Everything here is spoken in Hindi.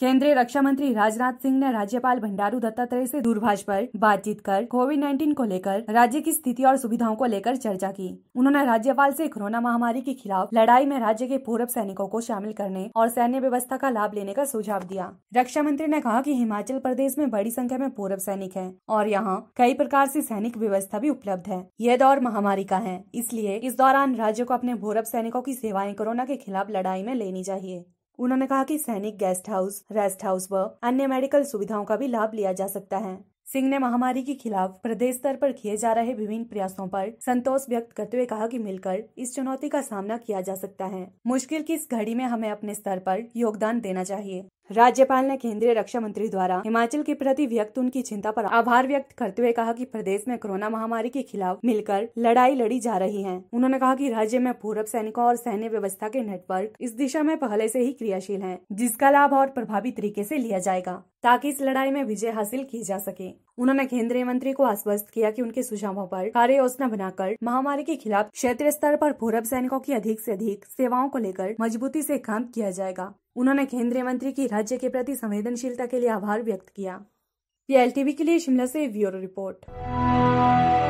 केंद्रीय रक्षा मंत्री राजनाथ सिंह ने राज्यपाल भंडारू दत्तात्रेय से दूरभाष पर बातचीत कर कोविड 19 को लेकर राज्य की स्थिति और सुविधाओं को लेकर चर्चा की उन्होंने राज्यपाल से कोरोना महामारी के खिलाफ लड़ाई में राज्य के पूर्व सैनिकों को शामिल करने और सैन्य व्यवस्था का लाभ लेने का सुझाव दिया रक्षा मंत्री ने कहा की हिमाचल प्रदेश में बड़ी संख्या में पूर्व सैनिक है और यहाँ कई प्रकार ऐसी सैनिक व्यवस्था भी उपलब्ध है यह दौर महामारी का है इसलिए इस दौरान राज्य को अपने पूर्व सैनिकों की सेवाएं कोरोना के खिलाफ लड़ाई में लेनी चाहिए उन्होंने कहा कि सैनिक गेस्ट हाउस रेस्ट हाउस व अन्य मेडिकल सुविधाओं का भी लाभ लिया जा सकता है सिंह ने महामारी के खिलाफ प्रदेश स्तर पर किए जा रहे विभिन्न प्रयासों पर संतोष व्यक्त करते हुए कहा कि मिलकर इस चुनौती का सामना किया जा सकता है मुश्किल की इस घड़ी में हमें अपने स्तर पर योगदान देना चाहिए राज्यपाल ने केंद्रीय रक्षा मंत्री द्वारा हिमाचल के प्रति व्यक्त उनकी चिंता पर आभार व्यक्त करते हुए कहा कि प्रदेश में कोरोना महामारी के खिलाफ मिलकर लड़ाई लड़ी जा रही है उन्होंने कहा कि राज्य में पूर्व सैनिकों और सैन्य व्यवस्था के नेटवर्क इस दिशा में पहले से ही क्रियाशील हैं, जिसका लाभ और प्रभावी तरीके से लिया जाएगा ताकि इस लड़ाई में विजय हासिल की जा सके उन्होंने केंद्रीय मंत्री को आश्वस्त किया कि उनके सुझावों पर कार्य योजना बनाकर महामारी के खिलाफ क्षेत्रीय स्तर पर पूर्व सैनिकों की अधिक से अधिक सेवाओं को लेकर मजबूती से काम किया जाएगा उन्होंने केंद्रीय मंत्री की राज्य के प्रति संवेदनशीलता के लिए आभार व्यक्त किया पीएलटीवी के लिए शिमला से ब्यूरो रिपोर्ट